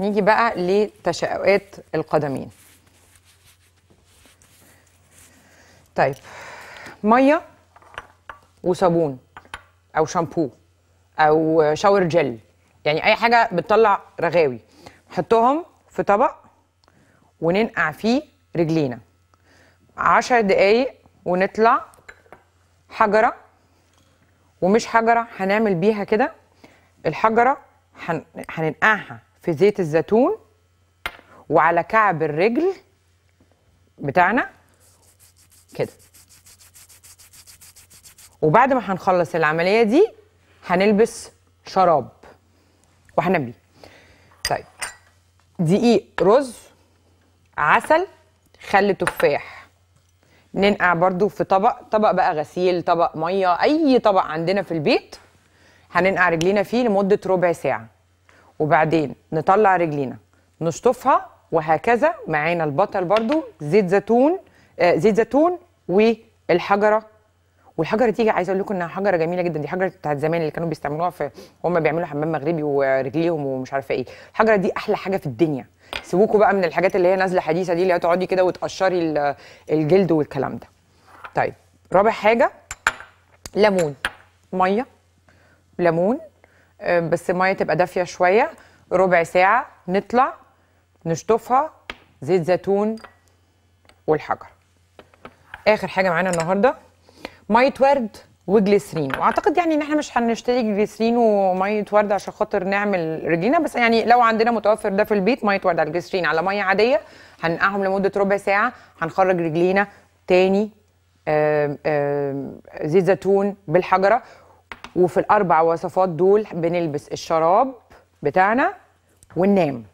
نيجي بقى لتشققات القدمين طيب ميه وصابون او شامبو او شاور جل يعني اي حاجه بتطلع رغاوي نحطهم في طبق وننقع فيه رجلينا عشر دقايق ونطلع حجره ومش حجره هنعمل بيها كده الحجره هننقعها في زيت الزيتون وعلى كعب الرجل بتاعنا كده وبعد ما هنخلص العمليه دي هنلبس شراب وهنبي طيب دقيق رز عسل خل تفاح ننقع برضو في طبق طبق بقى غسيل طبق ميه اي طبق عندنا في البيت هننقع رجلينا فيه لمده ربع ساعه وبعدين نطلع رجلينا نشطفها وهكذا معانا البطل برضو زيت زيتون آه زيت زيتون والحجره والحجره دي عايزه اقول لكم انها حجره جميله جدا دي حجره بتاعت زمان اللي كانوا بيستعملوها في وهم بيعملوا حمام مغربي ورجليهم ومش عارفه ايه الحجره دي احلى حاجه في الدنيا سيبوكوا بقى من الحاجات اللي هي نازله حديثه دي اللي هتقعدي كده وتقشري الجلد والكلام ده طيب رابع حاجه ليمون ميه ليمون بس الميه تبقى دافيه شويه ربع ساعه نطلع نشطفها زيت زيتون والحجر اخر حاجه معانا النهارده ميه ورد وجليسرين واعتقد يعني ان احنا مش هنشتري جليسرين وميه ورد عشان خاطر نعمل رجلينا بس يعني لو عندنا متوفر ده في البيت ميه ورد على الجليسرين على ميه عاديه هنقعهم لمده ربع ساعه هنخرج رجلينا تاني آآ آآ زيت زيتون بالحجره وفي الاربع وصفات دول بنلبس الشراب بتاعنا وننام